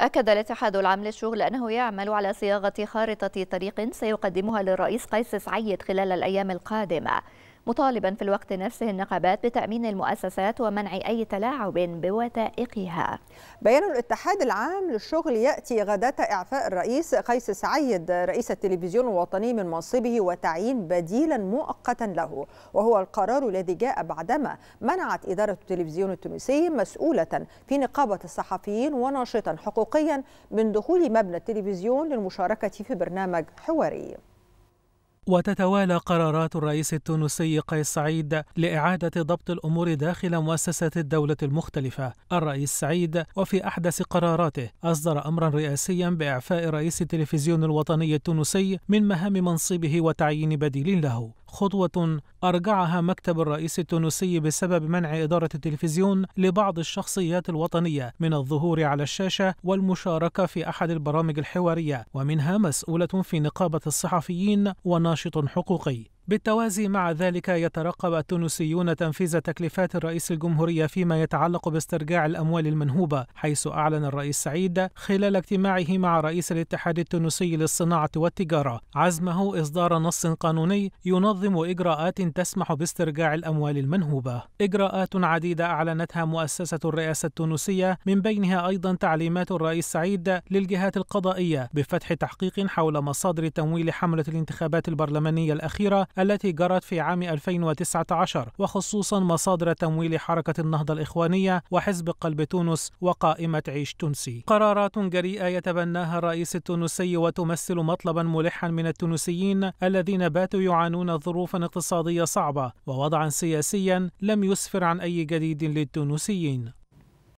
أكد الاتحاد العام للشغل أنه يعمل على صياغة خارطة طريق سيقدمها للرئيس قيس سعيد خلال الأيام القادمة مطالبا في الوقت نفسه النقابات بتأمين المؤسسات ومنع أي تلاعب بوثائقها بيان الاتحاد العام للشغل يأتي غداة إعفاء الرئيس قيس سعيد رئيس التلفزيون الوطني من منصبه وتعيين بديلا مؤقتا له وهو القرار الذي جاء بعدما منعت إدارة التلفزيون التونسي مسؤولة في نقابة الصحفيين وناشطا حقوقيا من دخول مبنى التلفزيون للمشاركة في برنامج حواري وتتوالى قرارات الرئيس التونسي قيس سعيد لإعادة ضبط الأمور داخل مؤسسات الدولة المختلفة. الرئيس سعيد وفي أحدث قراراته أصدر أمرا رئاسيا بإعفاء رئيس التلفزيون الوطني التونسي من مهام منصبه وتعيين بديل له. خطوة أرجعها مكتب الرئيس التونسي بسبب منع إدارة التلفزيون لبعض الشخصيات الوطنية من الظهور على الشاشة والمشاركة في أحد البرامج الحوارية ومنها مسؤولة في نقابة الصحفيين وناشط حقوقي بالتوازي مع ذلك يترقب التونسيون تنفيذ تكليفات الرئيس الجمهورية فيما يتعلق باسترجاع الأموال المنهوبة حيث أعلن الرئيس سعيد خلال اجتماعه مع رئيس الاتحاد التونسي للصناعة والتجارة عزمه إصدار نص قانوني ينظم إجراءات تسمح باسترجاع الأموال المنهوبة إجراءات عديدة أعلنتها مؤسسة الرئاسة التونسية من بينها أيضا تعليمات الرئيس سعيد للجهات القضائية بفتح تحقيق حول مصادر تمويل حملة الانتخابات البرلمانية الأخيرة التي جرت في عام 2019 وخصوصا مصادر تمويل حركة النهضة الإخوانية وحزب قلب تونس وقائمة عيش تونسي قرارات جريئة يتبناها الرئيس التونسي وتمثل مطلبا ملحا من التونسيين الذين باتوا يعانون ظروفا اقتصادية صعبة ووضعا سياسيا لم يسفر عن أي جديد للتونسيين